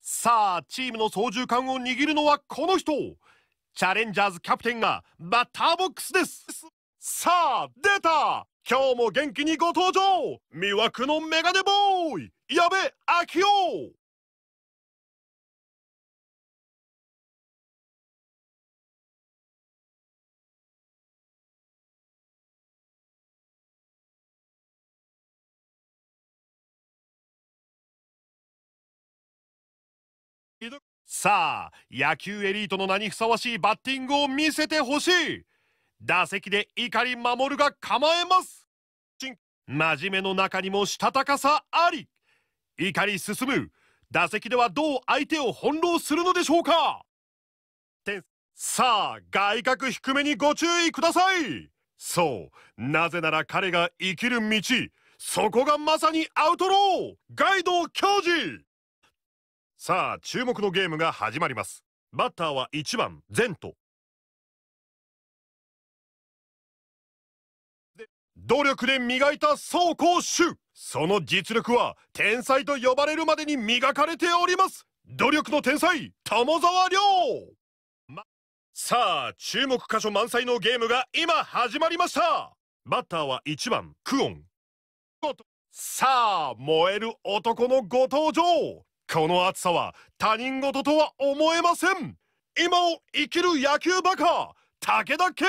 さあチームの操縦桿を握るのはこの人チャレンジャーズキャプテンがバッターボックスですさあ出た今日も元気にご登場魅惑のメガネボーイ矢部昭雄さあ野球エリートの名にふさわしいバッティングを見せてほしい打席で碇守が構えます真面目の中にもしたたかさあり碇進む打席ではどう相手を翻弄するのでしょうかさあ外角低めにご注意くださいそうなぜなら彼が生きる道そこがまさにアウトローガイド教授さあ注目のゲームが始まりますバッターは1番ゼント努力で磨いた走行守その実力は天才と呼ばれるまでに磨かれております努力の天才友沢亮、ま、さあ注目箇所満載のゲームが今始まりましたバッターは1番クオンさあ燃える男のご登場この暑さは他人事とは思えません今を生きる野球バカ武田って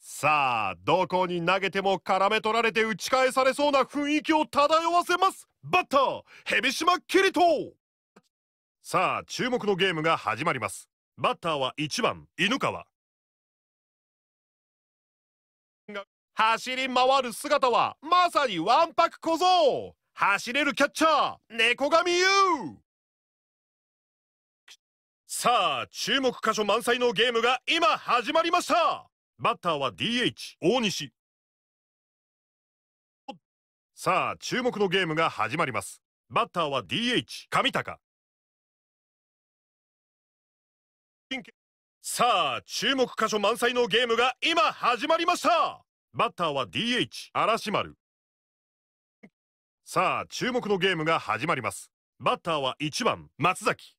さあどこに投げても絡め取られて打ち返されそうな雰囲気を漂わせますバッター蛇島キリトさあ注目のゲームが始まりますバッターは1番犬川走り回る姿はまさにわんぱく小僧走れるキャッチャー猫神優さあ注目箇所満載のゲームが今始まりましたバッターは DH 大西さあ注目のゲームが始まりますバッターは DH 上高さあ注目箇所満載のゲームが今始まりましたバッターは DH 嵐丸さあ注目のゲームが始まりますバッターは1番松崎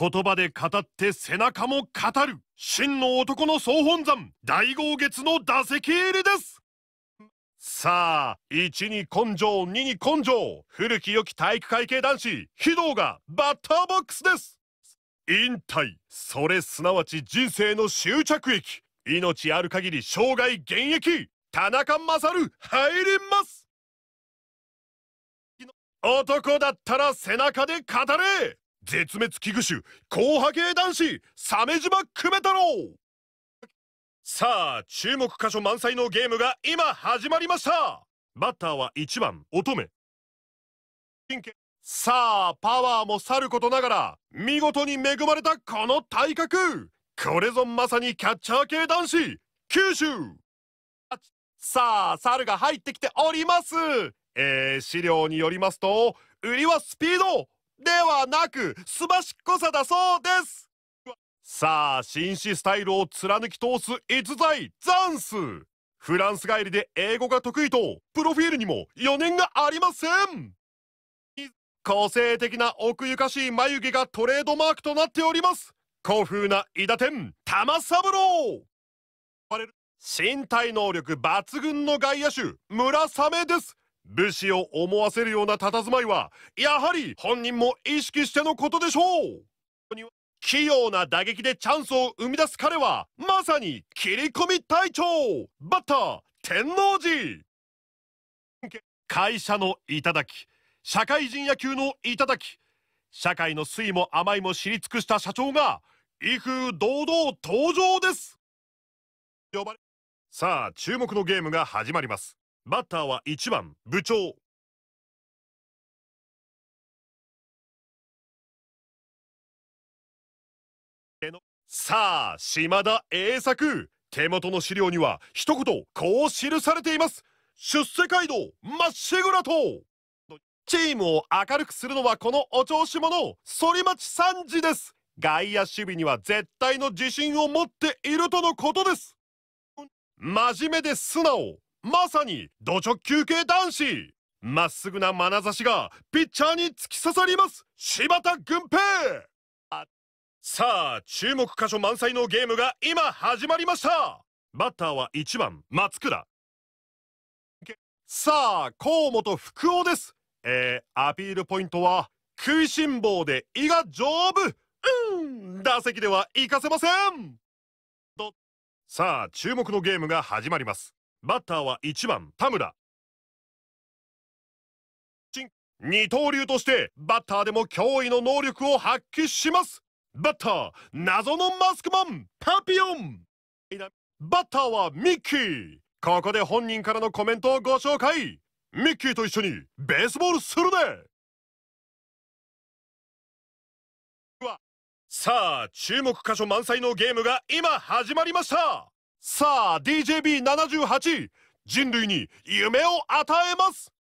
言葉で語って背中も語る真の男の総本山大豪月の打席入りですさあ1に根性2に根性古き良き体育会系男子非道がバッターボックスです引退それすなわち人生の終着駅命ある限り生涯現役田中勝入ります男だったら背中で語れ絶滅危惧種硬派系男子鮫島久米太郎さあ注目箇所満載のゲームが今始まりましたバッターは1番乙女さあパワーもさることながら見事に恵まれたこの体格これぞまさにキャッチャー系男子九州さあ猿が入ってきておりますえー、資料によりますと売りはスピードではなくすばしっこさだそうですさあ紳士スタイルを貫き通す逸材ザンスフランス帰りで英語が得意とプロフィールにも余念がありません個性的な奥ゆかしい眉毛がトレードマークとなっております古風な伊田天玉三郎身体能力抜群の外野手村雨です武士を思わせるような佇まいはやはり本人も意識してのことでしょう器用な打撃でチャンスを生み出す彼はまさに切り込み隊長バッター天王寺会社の頂社会人野球の頂社会の酸いも甘いも知り尽くした社長が威風堂々登場です呼ばれさあ注目のゲームが始まりますバッターは1番部長さあ島田栄作手元の資料には一言こう記されています出世街道まっしぐらとチームを明るくするのはこのお調子者反町三次です外野守備には絶対の自信を持っているとのことです真面目で素直まさに土直球系男子まっすぐな眼差しがピッチャーに突き刺さります柴田軍平あさあ注目箇所満載のゲームが今始まりましたバッターは1番松倉さあ河本福男ですえー、アピールポイントは食いしん坊で胃が丈夫うん打席では行かせませんとさあ注目のゲームが始まりますバッターは1番田村二刀流としてバッターでも驚異の能力を発揮しますバッター謎のマスクマンパピオンバッターはミッキーここで本人からのコメントをご紹介ミッキーと一緒にベースボールするで、ね、さあ注目箇所満載のゲームが今始まりましたさあ DJB78 人類に夢を与えます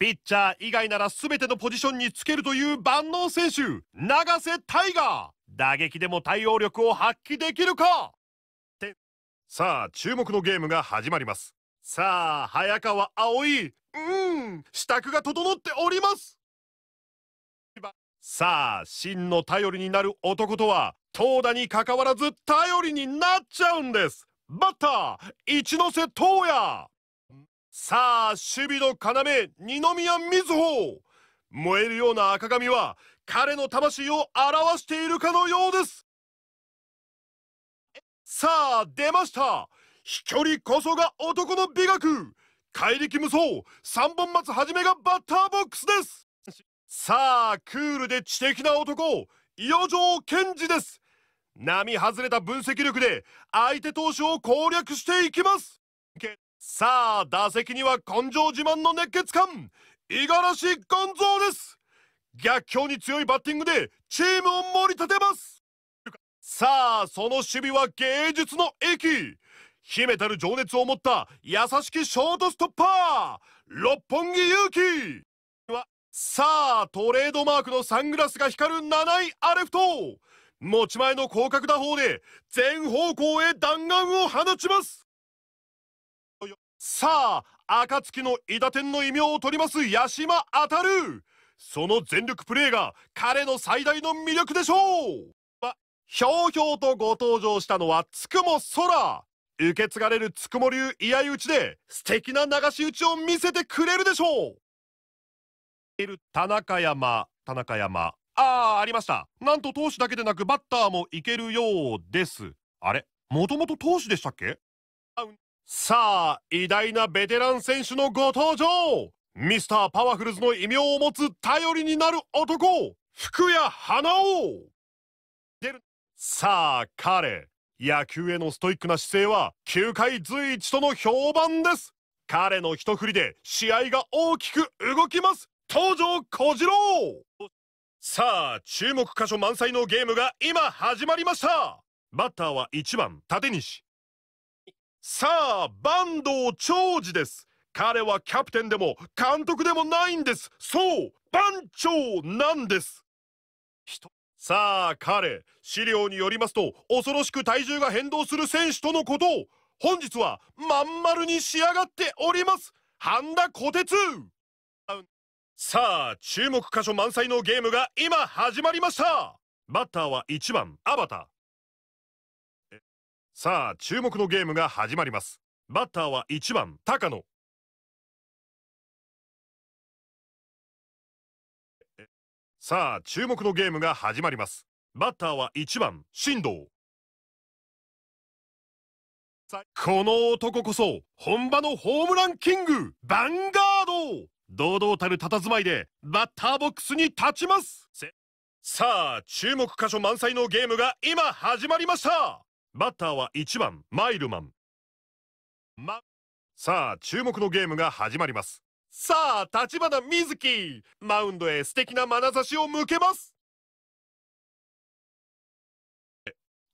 ピッチャー以外なら全てのポジションにつけるという万能選手永瀬ガー打撃でも対応力を発揮できるかさあ注目のゲームが始まりますさあ早川葵うん支度が整っておりますさあ真の頼りになる男とは投打にかかわらず頼りになっちゃうんですバッター一ノ瀬東也さあ守備の要二宮瑞穂燃えるような赤髪は彼の魂を表しているかのようですさあ出ました飛距離こそが男の美学怪力無双三本松はじめがバッターボックスですさあクールで知的な男伊予城賢治です並外れた分析力で相手投手を攻略していきますさあ打席には根性自慢の熱血感五十嵐ゴンです逆境に強いバッティングでチームを盛り立てますさあその守備は芸術の域秘めたる情熱を持った優しきショートストッパー六本木勇気さあトレードマークのサングラスが光る7位アレフト持ち前の広角打法で全方向へ弾丸を放ちますさあ暁の伊達天の異名を取ります八島あたるその全力プレーが彼の最大の魅力でしょうひょうひょうとご登場したのはつくも空受け継がれるつくも流居合打ちで素敵な流し打ちを見せてくれるでしょういる田中山田中山ああありましたなんと投手だけでなくバッターもいけるようですあれもともと投手でしたっけさあ偉大なベテラン選手のご登場ミスターパワフルズの異名を持つ頼りになる男福谷花王出るさあ彼野球へのストイックな姿勢は球界随一との評判です彼の一振りで試合が大きく動きます登場小次郎さあ注目箇所満載のゲームが今始まりましたバッターは1番立西さあ坂東長次です彼はキャプテンでも監督でもないんですそう番長なんですさあ彼資料によりますと恐ろしく体重が変動する選手とのことを本日はまん丸に仕上がっております半田小鉄さあ注目箇所満載のゲームが今始まりましたバッターは1番アバターさあ注目のゲームが始まりますバッターは1番高野さあ注目のゲームが始まりますバッターは1番進藤この男こそ本場のホームランキングヴァンガード堂々たる佇まいでバッターボックスに立ちますさあ注目箇所満載のゲームが今始まりましたバッターは1番マイルマン、ま、さあ注目のゲームが始まりますさあ立花瑞希マウンドへ素敵な眼差しを向けます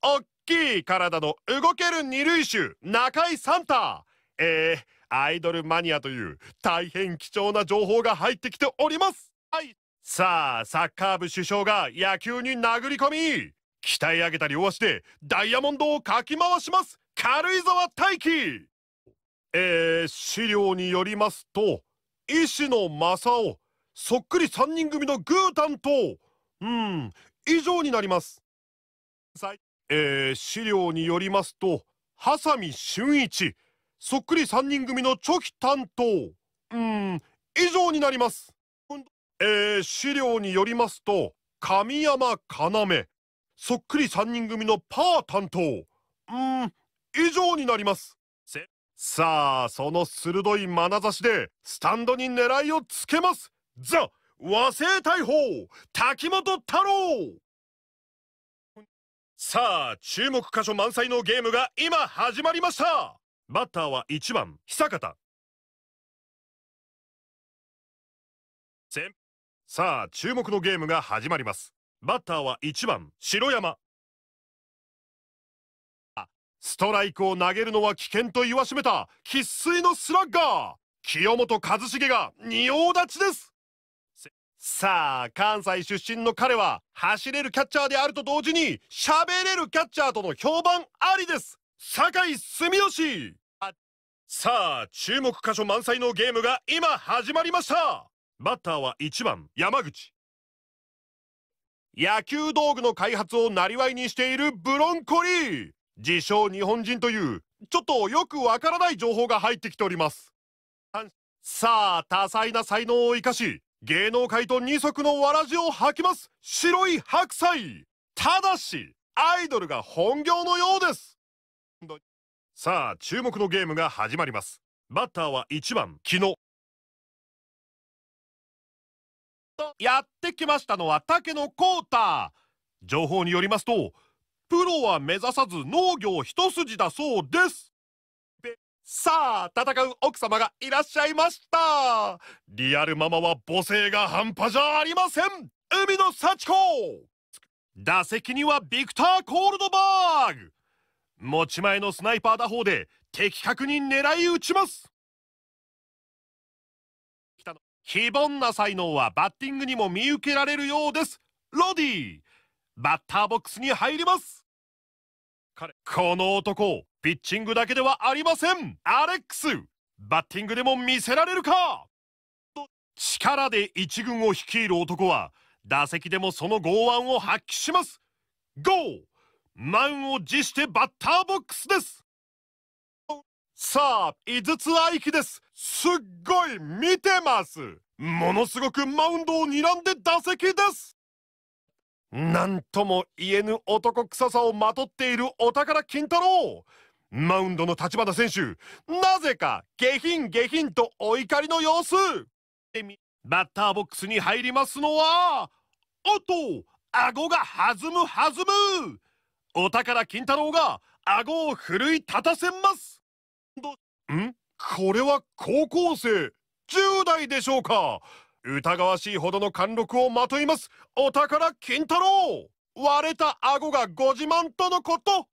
おっきい体の動ける二塁手中井サンタえーアイドルマニアという大変貴重な情報が入ってきております、はい、さあサッカー部首相が野球に殴り込み鍛え上げた両足でダイヤモンドをかき回します軽井沢大輝えー、資料によりますと医師の正雄そっくり3人組のグータンとうん以上になりますえー、資料によりますとハサミ俊一そっくり三人組のチョキ担当うん以上になりますえー、資料によりますと神山要そっくり三人組のパー担当うん以上になりますさあその鋭い眼差しでスタンドに狙いをつけますザ和製大砲滝本太郎さあ注目箇所満載のゲームが今始まりましたバッターは1番久方さあ注目のゲームが始まりますバッターは1番城山ストライクを投げるのは危険と言わしめた生粋のスラッガー清本一茂が仁王立ちですさあ関西出身の彼は走れるキャッチャーであると同時に喋れるキャッチャーとの評判ありです酒井住吉さあ注目箇所満載のゲームが今始まりましたバッターは1番山口野球道具の開発をなりわいにしているブロンコリー自称日本人というちょっとよくわからない情報が入ってきておりますさあ多彩な才能を生かし芸能界と二足のわらじを履きます白い白菜ただしアイドルが本業のようですさあ注目のゲームが始まりますバッターは1番木野やってきましたのは竹野浩太情報によりますとプロは目指さず農業一筋だそうですさあ戦う奥様がいらっしゃいましたリアルママは母性が半端じゃありません海の幸子打席にはビクター・コールドバーグ持ち前のスナイパー打法で的確に狙い撃ちます非凡な才能はバッティングにも見受けられるようですロディバッターボックスに入りますこの男ピッチングだけではありませんアレックスバッティングでも見せられるか力で一軍を率いる男は打席でもその剛腕を発揮しますゴー満を持してバッターボックスですさあ、井筒愛樹です。すっごい見てます。ものすごくマウンドを睨んで打席です。なんとも言えぬ男臭さをまとっているお宝金太郎。マウンドの立花選手、なぜか下品下品とお怒りの様子。バッターボックスに入りますのは、おっと、顎が弾む弾むお宝金太郎が顎を奮い立たせますんこれは高校生10代でしょうか疑わしいほどの貫禄をまといますお宝金太郎割れた顎がご自慢とのこと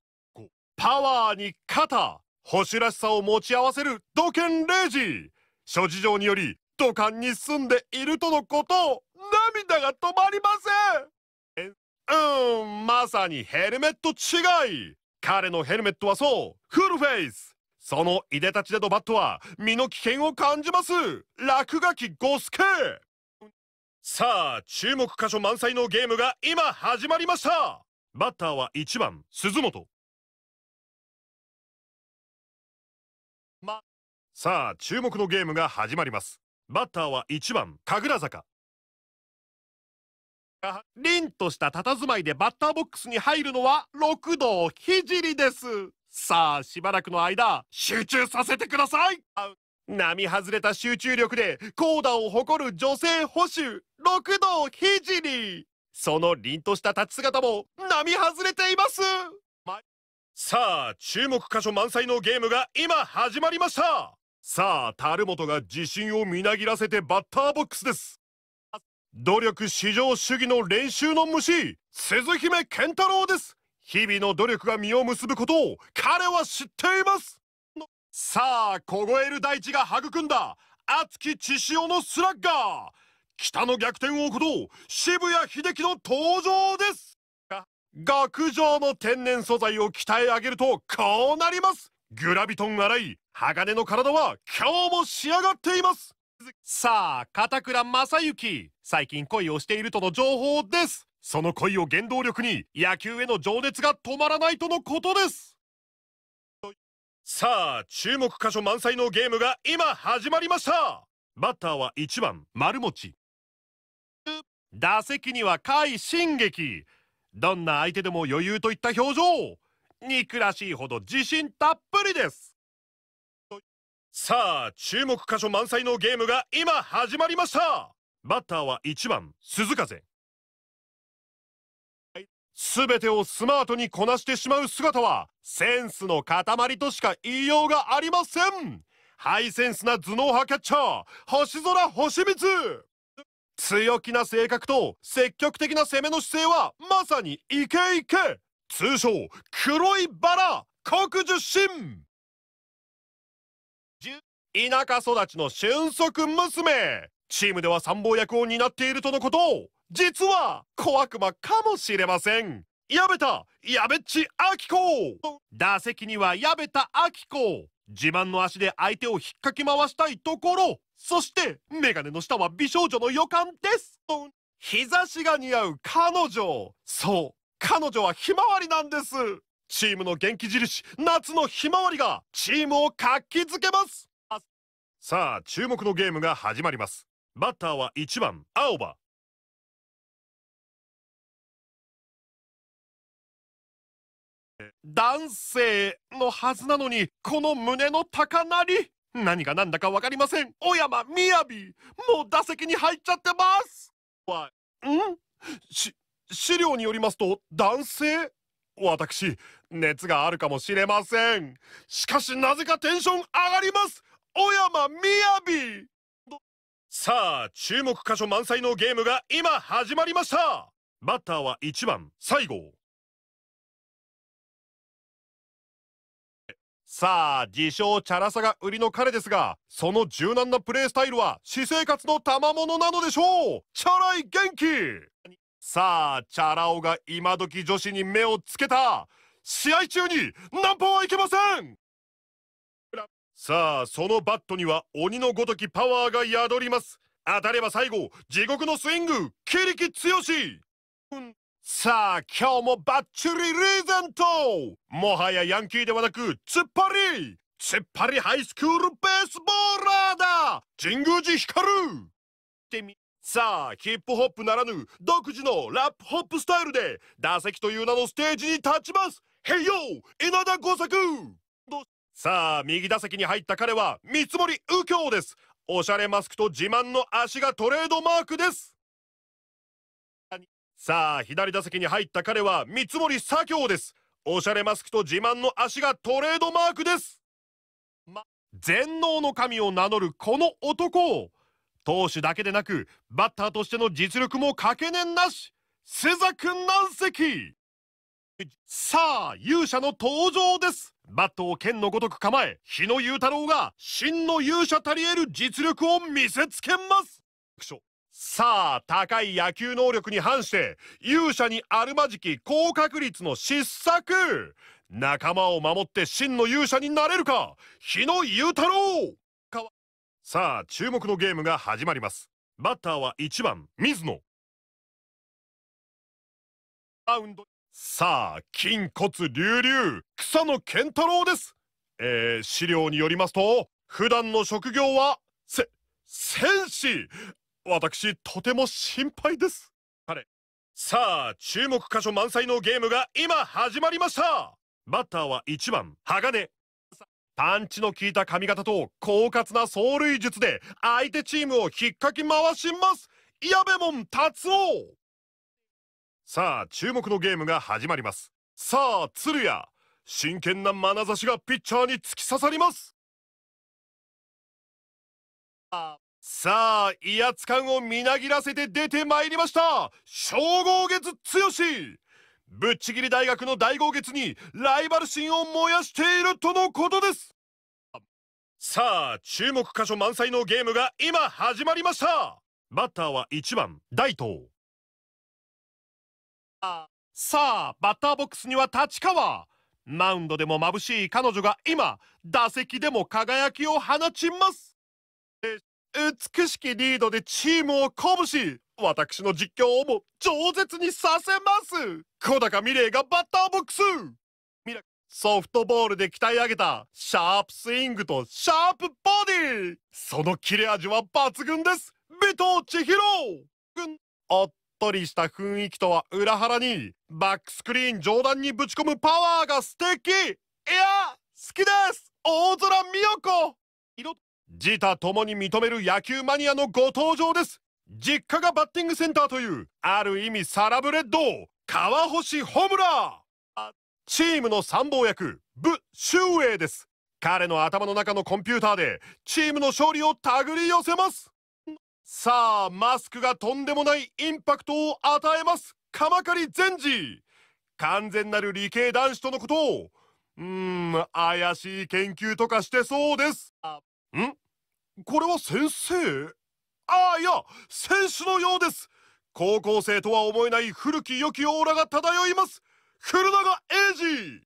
パワーに肩保しらしさを持ち合わせる土建礼二諸事情により土管に住んでいるとのこと涙が止まりませんうんまさにヘルメット違い彼のヘルメットはそうフルフェイスそのいでたちでのバットは身の危険を感じます落書きゴスさあ注目箇所満載のゲームが今始まりましたバッターは1番鈴本まさあ注目のゲームが始まりますバッターは1番神楽坂凛とした佇まいでバッターボックスに入るのは六道ひじりですさあしばらくの間集中させてください並外れた集中力で高打を誇る女性保守六道ひじりその凛とした立ち姿も並外れていますさあ注目箇所満載のゲームが今始まりましたさあ樽本が自信をみなぎらせてバッターボックスです努力至上主義の練習の虫鈴姫健太郎です日々の努力が実を結ぶことを彼は知っていますさあ凍える大地が育んだ熱き血潮のスラッガー北の逆転王こと渋谷秀樹の登場です学上の天然素材を鍛え上げるとこうなりますグラビトン洗い鋼の体は今日も仕上がっていますさあ片倉正幸最近恋をしているとの情報ですその恋を原動力に野球への情熱が止まらないとのことですさあ注目箇所満載のゲームが今始まりましたバッターは1番丸持打席には甲斐進撃どんな相手でも余裕といった表情憎らしいほど自信たっぷりですさあ、注目箇所満載のゲームが今始まりましたバッターは1番、鈴風。全てをスマートにこなしてしまう姿は、センスの塊としか言いようがありませんハイセンスな頭脳派キャッチャー、星空星光強気な性格と積極的な攻めの姿勢は、まさにイケイケ通称、黒いバラ、国受神田舎育ちの俊足娘チームでは参謀役を担っているとのこと実は小悪魔かもしれません矢部田矢部っちあきこ打席には矢部田あきこ自慢の足で相手を引っかき回したいところそしてメガネの下は美少女の予感です日差しが似合う彼女そう彼女はひまわりなんですチームの元気印夏のひまわりがチームを活気づけますさあ注目のゲームが始まりますバッターは1番青葉男性のはずなのにこの胸の高鳴り何が何だか分かりません小山雅やもう打席に入っちゃってますはんし資料によりますと男性私熱があるかもしれませんしかしなぜかテンション上がります小山みやびさあ注目箇所満載のゲームが今始まりましたバッターは1番西郷さあ自称チャラさが売りの彼ですがその柔軟なプレースタイルは私生活の賜物なのでしょうチャラい元気さあチャラ男が今時女子に目をつけた試合中にナンパはいけませんさあそのバットには鬼のごときパワーが宿ります当たれば最後地獄のスイングキリキ強し、うん、さあ今日もバッチリリーゼントもはやヤンキーではなく突っ張り突っ張りハイスクールベースボーラーだ神宮寺光ってみさあヒップホップならぬ独自のラップホップスタイルで打席という名のステージに立ちますへいよ稲田五作さあ、右打席に入った彼は、三つ森右京です。おしゃれマスクと自慢の足がトレードマークです。さあ、左打席に入った彼は、三つ森左京です。おしゃれマスクと自慢の足がトレードマークです。ま、全能の神を名乗るこの男を、投手だけでなく、バッターとしての実力もかけねんなし、須作南関さあ勇者の登場ですバットを剣のごとく構え日野雄太郎が真の勇者たりえる実力を見せつけますさあ高い野球能力に反して勇者にあるまじき高確率の失策仲間を守って真の勇者になれるか日野雄太郎さあ注目のゲームが始まりますバッターは1番水野バウンドさあ筋骨隆々草野健太郎ですえー、資料によりますと普段の職業はせ戦士私とても心配です彼さあ注目箇所満載のゲームが今始まりましたバッターは1番鋼パンチの効いた髪型と狡猾な走塁術で相手チームを引っかき回します矢部門達夫さあ注目のゲームが始まりますさあ鶴谷真剣な眼差しがピッチャーに突き刺さりますさあ威圧感をみなぎらせて出てまいりました正豪月剛ぶっちぎり大学の大豪月にライバル心を燃やしているとのことですさあ注目箇所満載のゲームが今始まりましたバッターは1番大東さあバッターボックスには立川マウンドでも眩しい彼女が今打席でも輝きを放ちます美しきリードでチームを鼓舞し私の実況をも饒舌にさせます小高美玲がバッターボックスソフトボールで鍛え上げたシャープスイングとシャープボディその切れ味は抜群です尾藤千尋おっとりした雰囲気とは裏腹に、バックスクリーン上段にぶち込むパワーが素敵いや、好きです大空美代子色、自他ともに認める野球マニアのご登場です実家がバッティングセンターという、ある意味サラブレッド、川星ホムラチームの参謀役、ブ・シュウエイです。彼の頭の中のコンピューターで、チームの勝利を手繰り寄せますさあマスクがとんでもないインパクトを与えます鎌狩善治完全なる理系男子とのことをうーん怪しい研究とかしてそうですんこれは先生ああいや選手のようです高校生とは思えない古き良きオーラが漂います古永英二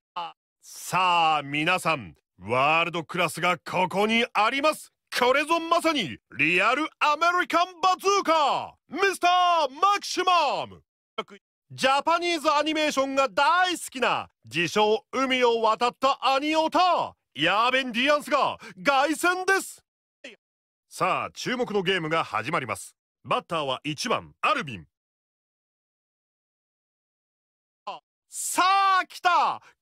さあ皆さんワールドクラスがここにありますこれぞまさにリアルアメリカンバズーカミスターマキシマムジャパニーズアニメーションが大好きな自称海を渡ったアニオタヤーベン・ディアンスが凱旋ですさあ注目のゲームが始まりますバッターは1番アルビンさあ来た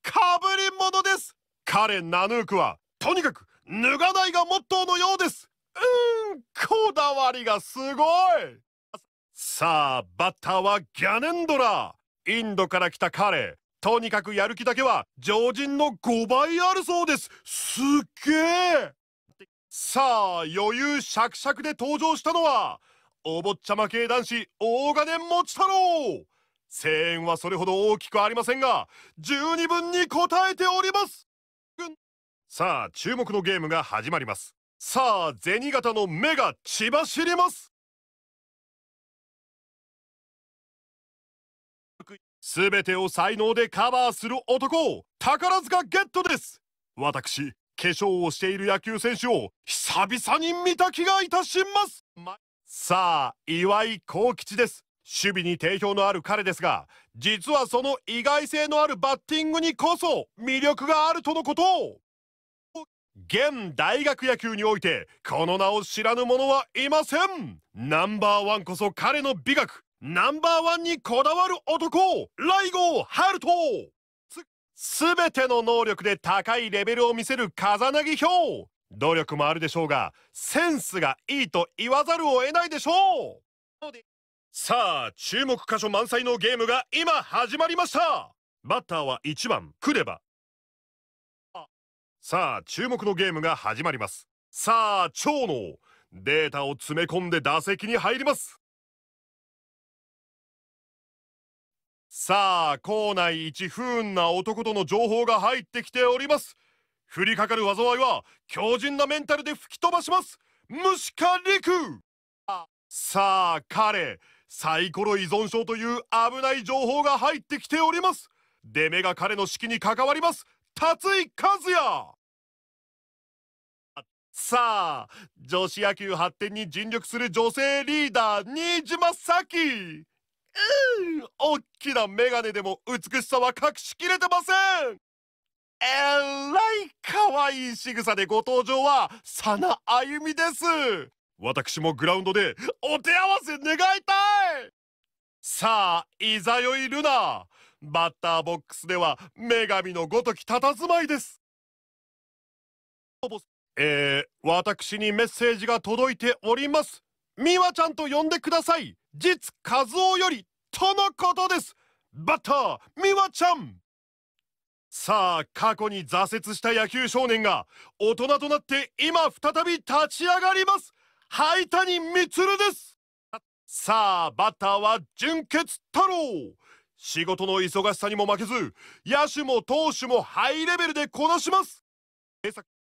かぶり物です彼ナヌークはとにかく脱がないがモットーのようですうんこだわりがすごいさあバッターはギャネンドラインドから来た彼とにかくやる気だけは常人の5倍あるそうですすっげえさあ余裕シャクシャクで登場したのはお坊ちゃま系男子大金持ち太郎声援はそれほど大きくありませんが十二分に応えておりますさあ注目のゲームが始まりますさあ銭形の目が血走りますすべてを才能でカバーする男宝塚ゲットです私化粧をしている野球選手を久々に見た気がいたします、ま、さあ岩井幸吉です守備に定評のある彼ですが実はその意外性のあるバッティングにこそ魅力があるとのことを現大学野球においてこの名を知らぬ者はいませんナンバーワンこそ彼の美学ナンバーワンにこだわる男ライゴハルトすべての能力で高いレベルを見せる風薙表努力もあるでしょうがセンスがいいと言わざるを得ないでしょうさあ注目箇所満載のゲームが今始まりましたバッターは1番クレバさあ注目のゲームが始まりますさあ超のデータを詰め込んで打席に入りますさあ校内一不運な男との情報が入ってきております降りかかる災いは強靭なメンタルで吹き飛ばします虫か陸さあ彼サイコロ依存症という危ない情報が入ってきております出目が彼の指揮に関わります達井和也さあ、女子野球発展に尽力する女性リーダー、新島咲うん、大きなメガネでも美しさは隠しきれてませんえらい可愛い仕草でご登場は、佐なあゆみです。私もグラウンドでお手合わせ願いたいさあ、いざよいルナ。バッターボックスでは女神のごとき佇まいです。えー、私にメッセージが届いております。美和ちゃんと呼んでください。実和夫より、とのことです。バッター、美和ちゃん。さあ、過去に挫折した野球少年が、大人となって今再び立ち上がります。灰谷満です。さあ、バッターは純血太郎。仕事の忙しさにも負けず、野手も投手もハイレベルでこなします。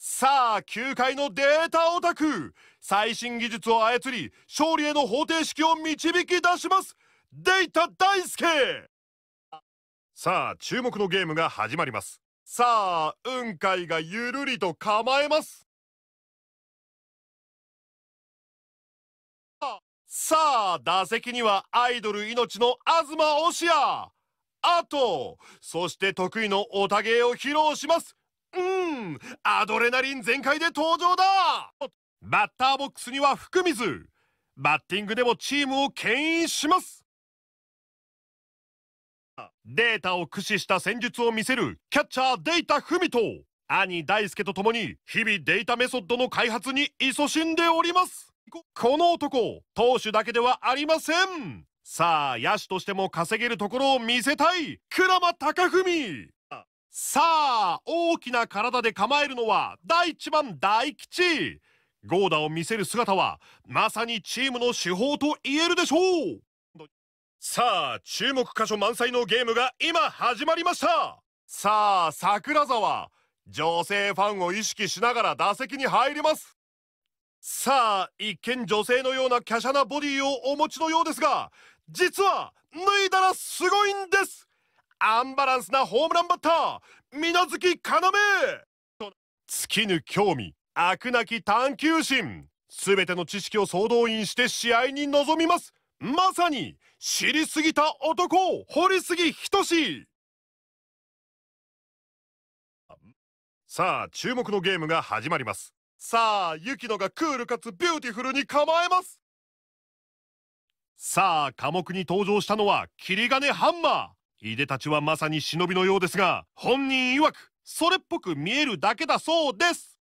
さあ球界のデータオタク最新技術を操り勝利への方程式を導き出しますデータ大輔さあ注目のゲームが始まりますさあ雲海がゆるりと構えますさあ打席にはアイドル命の東オシアあとそして得意のオタ芸を披露しますうんアドレナリン全開で登場だバッターボックスには福水バッティングでもチームを牽引しますデータを駆使した戦術を見せるキャッチャーデータ文人兄大輔と共に日々データメソッドの開発に勤しんでおりますこの男投手だけではありませんさあ野手としても稼げるところを見せたい鞍馬貴文さあ大きな体で構えるのは第一番大吉ゴーダを見せる姿はまさにチームの手法と言えるでしょうさあ注目箇所満載のゲームが今始まりましたさあ桜沢女性ファンを意識しながら打席に入りますさあ一見女性のような華奢なボディをお持ちのようですが実は脱いだらすごいんですアンバランスなホームランバッター水無月要突きぬ興味飽くなき探求心全ての知識を総動員して試合に臨みますまさに知りすぎた男を掘り堀杉仁さあ注目のゲームが始まりますさあ雪乃がクールかつビューティフルに構えますさあ科目に登場したのは霧金ハンマーいでたちはまさに忍びのようですが、本人曰く、それっぽく見えるだけだそうです。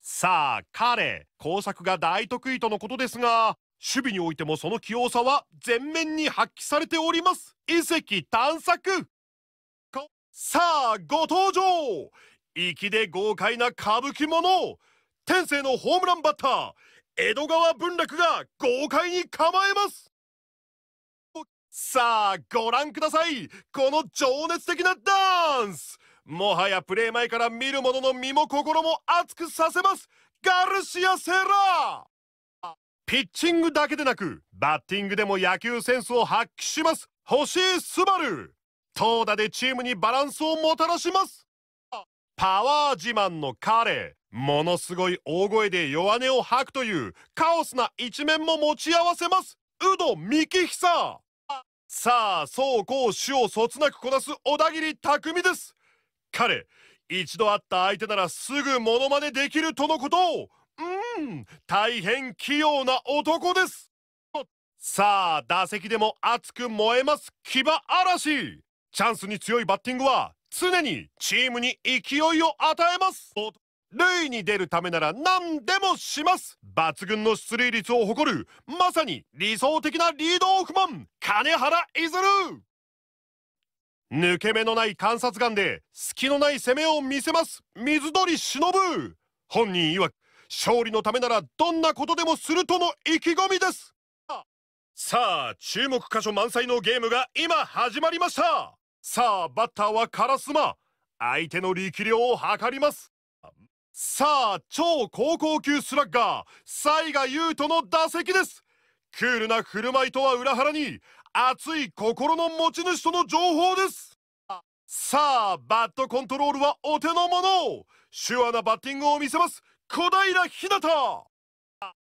さあ、彼、工作が大得意とのことですが、守備においてもその器用さは全面に発揮されております。遺跡探索さあ、ご登場粋で豪快な歌舞伎者天性のホームランバッター、江戸川文楽が豪快に構えますさあご覧くださいこの情熱的なダンスもはやプレー前から見る者の身も心も熱くさせますガルシア・セラピッチングだけでなくバッティングでも野球センスを発揮します星井スバル投打でチームにバランスをもたらしますパワー自慢の彼ものすごい大声で弱音を吐くというカオスな一面も持ち合わせます有働幹久さあ総合主をそつなくこなす小田切匠です彼一度会った相手ならすぐモノマネできるとのことうん大変器用な男ですさあ打席でも熱く燃えます騎馬嵐チャンスに強いバッティングは常にチームに勢いを与えます塁に出るためなら何でもします抜群の出塁率を誇るまさに理想的なリードオフマン金原いずる抜け目のない観察眼で隙のない攻めを見せます水鳥忍本人曰く勝利のためならどんなことでもするとの意気込みですさあ注目箇所満載のゲームが今始まりましたさあバッターは烏丸相手の力量を測りますさあ超高校級スラッガー西賀優斗の打席ですクールな振る舞いとは裏腹に熱い心の持ち主との情報ですさあバットコントロールはお手の物手話なバッティングを見せます小平ひなた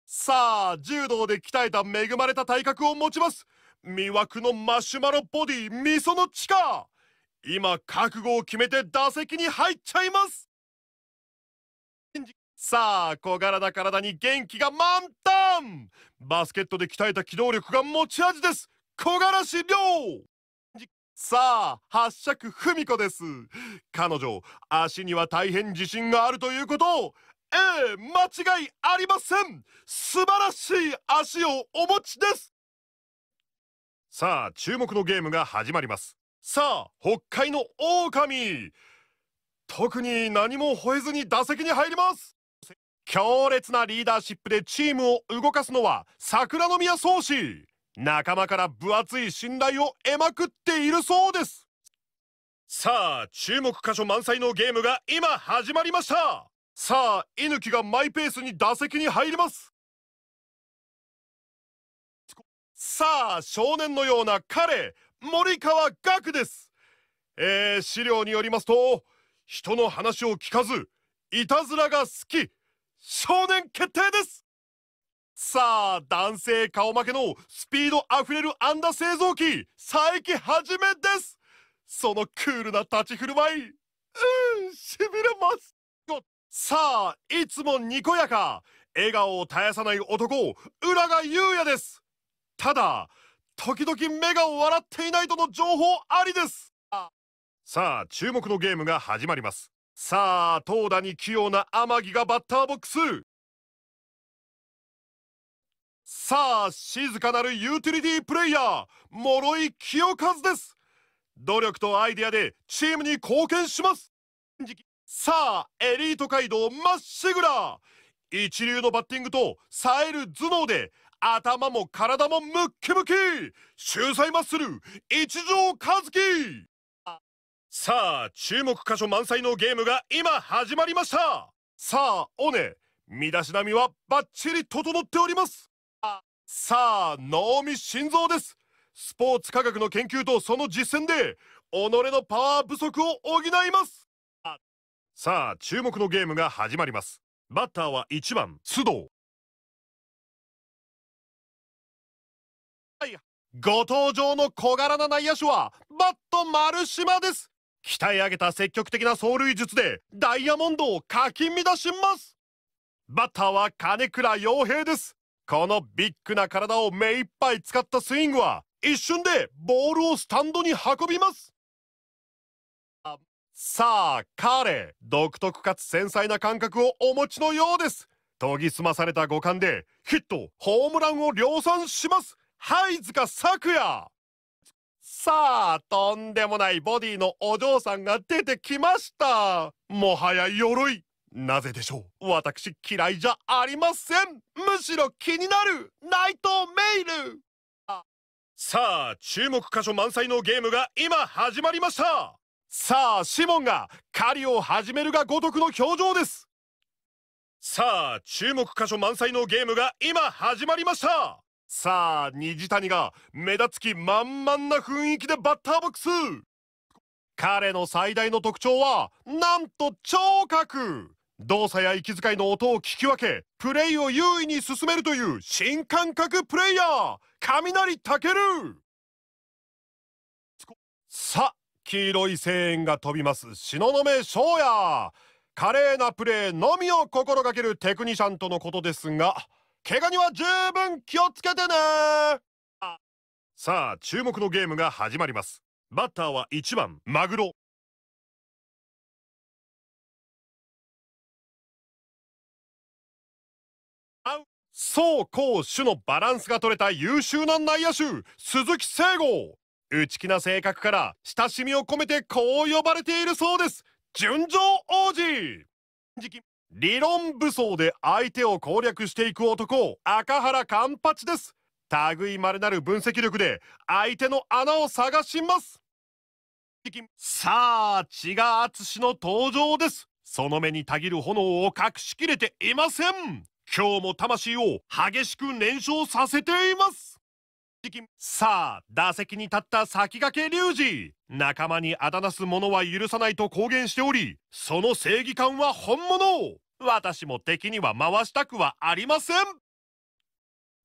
さあ柔道で鍛えた恵まれた体格を持ちます魅惑のマシュマロボディ味噌の地下今覚悟を決めて打席に入っちゃいますさあ、小柄な体に元気が満タンバスケットで鍛えた機動力が持ち味です小柄しりょうさあ、八尺文子です。彼女、足には大変自信があるということを、ええ、間違いありません素晴らしい足をお持ちですさあ、注目のゲームが始まります。さあ、北海の狼特に何も吠えずに打席に入ります強烈なリーダーシップでチームを動かすのは桜宮宗志仲間から分厚い信頼を得まくっているそうですさあ注目箇所満載のゲームが今始まりましたさあ猪木がマイペースに打席に入りますさあ少年のような彼森川岳ですえー、資料によりますと人の話を聞かずいたずらが好き少年決定ですさあ男性顔負けのスピードあふれるアンダ製造機佐伯はじめですそのクールな立ち振る舞いうんしびれますさあいつもにこやか笑顔を絶やさない男浦賀優也ですただ時々目が笑っていないとの情報ありですさあ注目のゲームが始まりますさあ投打に器用な天城がバッターボックスさあ静かなるユーティリティプレイヤー諸井清和です努力とアイデアでチームに貢献しますさあエリート街道まっしぐら一流のバッティングと冴える頭脳で頭も体もムッキムキ秀才マッスル一条和樹さあ注目箇所満載のゲームが今始まりましたさあ尾根身だしなみはバッチリ整っておりますさあ能見心臓ですスポーツ科学の研究とその実践で己のパワー不足を補いますさあ注目のゲームが始まりますバッターは1番須藤ご登場の小柄な内野手はバット丸島です鍛え上げた積極的な走塁術でダイヤモンドをかき乱しますバッターは金倉洋平ですこのビッグな体を目いっぱい使ったスイングは一瞬でボールをスタンドに運びますあさあ彼独特かつ繊細な感覚をお持ちのようです研ぎ澄まされた五感でヒットホームランを量産しますハイズ塚朔也さあ、とんでもないボディのお嬢さんが出てきましたもはや鎧なぜでしょう私嫌いじゃありませんむしろ気になるナイトメイルさあ、注目箇所満載のゲームが今始まりましたさあ、シモンが狩りを始めるがごとくの表情ですさあ、注目箇所満載のゲームが今始まりましたさあ、虹谷が目立つき満々な雰囲気でバッターボックス彼の最大の特徴は、なんと聴覚動作や息遣いの音を聞き分け、プレイを優位に進めるという新感覚プレイヤー雷たけるさあ、黄色い声援が飛びます、東雲翔也華麗なプレーのみを心がけるテクニシャンとのことですが、怪我には十分気をつけてねさあ注目のゲームが始まりますバッターは1番マグロ走攻守のバランスが取れた優秀な内野手鈴木誠吾内気な性格から親しみを込めてこう呼ばれているそうです純情王子時期理論武装で相手を攻略していく男赤原カンパチです類まれなる分析力で相手の穴を探しますさあ血が淳の登場ですその目にたぎる炎を隠しきれていません今日も魂を激しく燃焼させていますさあ打席に立った先駆け龍二仲間にあだなす者は許さないと公言しておりその正義感は本物私も敵には回したくはありません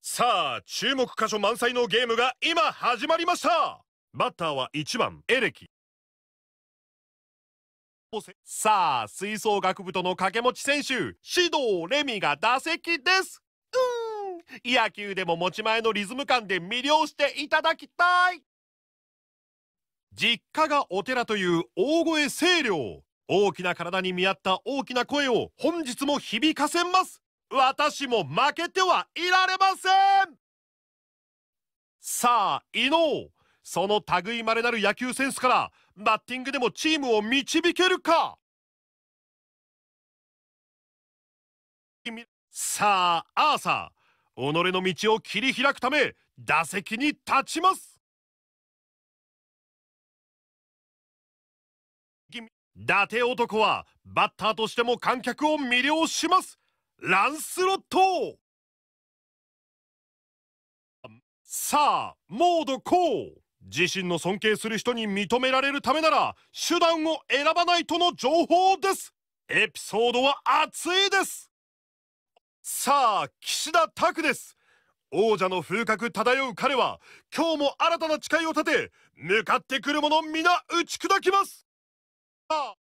さあ注目箇所満載のゲームが今始まりましたバッターは1番エレキさあ吹奏楽部との掛け持ち選手指導レミが打席ですうん野球でも持ち前のリズム感で魅了していただきたい実家がお寺という大声声量大きな体に見合った大きな声を本日も響かせます私も負けてはいられませんさあ、伊能その類まれなる野球センスからバッティングでもチームを導けるかさあ、アーサー己の道を切り開くため打席に立ちます伊達男はバッターとしても観客を魅了しますランスロットさあモードこう自身の尊敬する人に認められるためなら手段を選ばないとの情報ですエピソードは熱いですさあ岸田拓です王者の風格漂う彼は今日も新たな誓いを立て向かってくるもの皆打ち砕きます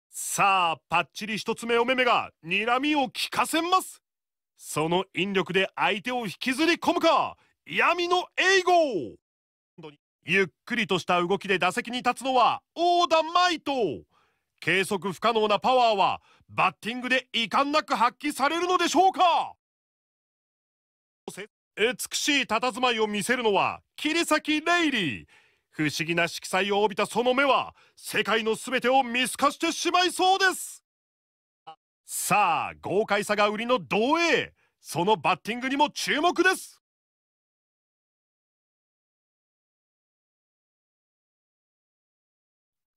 さあパッチリ一つ目お目目が睨みを効かせますその引力で相手を引きずり込むか闇の英語ゆっくりとした動きで打席に立つのはオーダマイト計測不可能なパワーはバッティングで遺憾なく発揮されるのでしょうか美しい佇まいを見せるのは桐崎レイリー不思議な色彩を帯びたその目は世界の全てを見透かしてしまいそうですさあ豪快さが売りの同栄そのバッティングにも注目です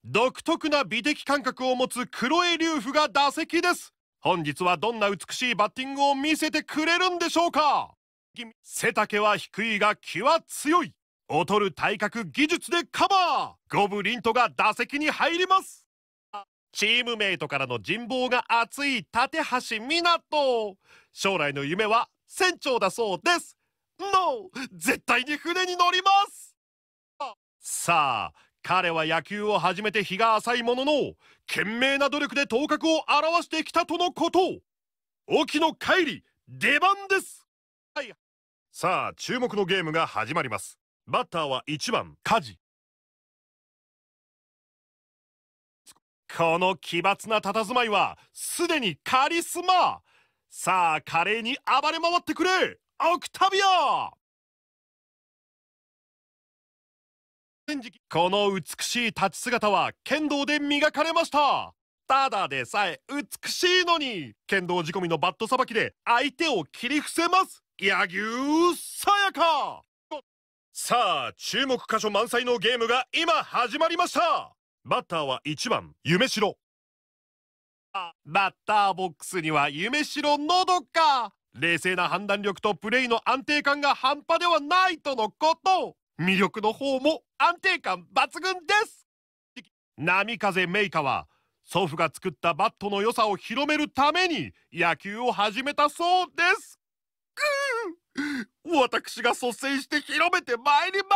独特な美的感覚を持つ黒江龍布が打席です本日はどんな美しいバッティングを見せてくれるんでしょうか背丈は低いが気は強い劣る体格技術でカバーゴブリントが打席に入りますチームメイトからの人望が厚い立橋みなと将来の夢は船長だそうです NO! 絶対に船に乗りますさあ彼は野球を始めて日が浅いものの懸命な努力で頭角を現してきたとのこと沖の帰り出番です、はい、さあ注目のゲームが始まりますバッターは1番梶この奇抜な佇まいはすでにカリスマさあ華麗に暴れ回ってくれオクタビアこの美しい立ち姿は剣道で磨かれましたただでさえ美しいのに剣道仕込みのバットさばきで相手を切り伏せます柳生さやかさあ注目箇所満載のゲームが今始まりましたバッターは1番夢城バッターボックスには夢城のどか冷静な判断力とプレイの安定感が半端ではないとのこと魅力の方も安定感抜群です波風メイカは祖父が作ったバットの良さを広めるために野球を始めたそうです私が率先して広めてまいりま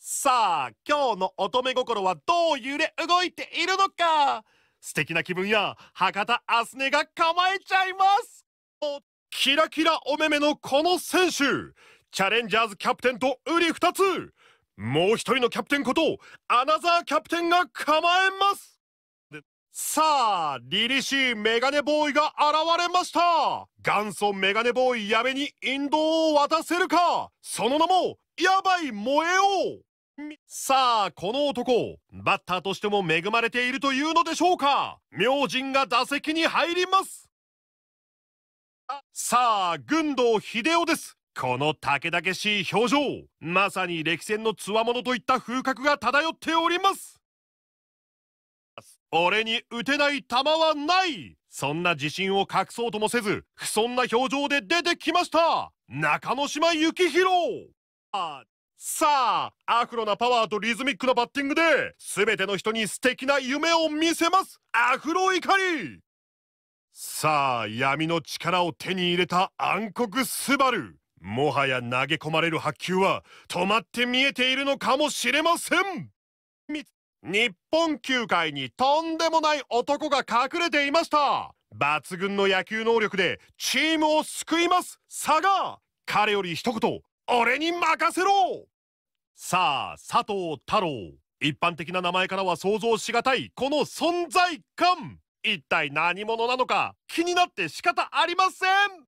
すさあ今日の乙女心はどう揺れ動いているのか素敵な気分や博多アスネが構えちゃいますキラキラお目目のこの選手チャレンジャーズキャプテンと売り2つもう一人のキャプテンことアナザーキャプテンが構えますさあ、凛々しいメガネボーイが現れました元祖メガネボーイや部に引導を渡せるかその名も、やばい燃えようさあ、この男、バッターとしても恵まれているというのでしょうか明神が打席に入りますさあ、軍道秀夫です。この武々しい表情、まさに歴戦の強者といった風格が漂っております。俺に打てない球はないそんな自信を隠そうともせず、不遜な表情で出てきました中野島幸宏あさあ、アフロなパワーとリズミックなバッティングで、全ての人に素敵な夢を見せますアフロ怒りさあ、闇の力を手に入れた暗黒スバルもはや投げ込まれる発球は止まって見えているのかもしれません日本球界にとんでもない男が隠れていました抜群の野球能力でチームを救います佐賀彼より一言俺に任せろさあ佐藤太郎一般的な名前からは想像しがたいこの存在感一体何者なのか気になって仕方ありません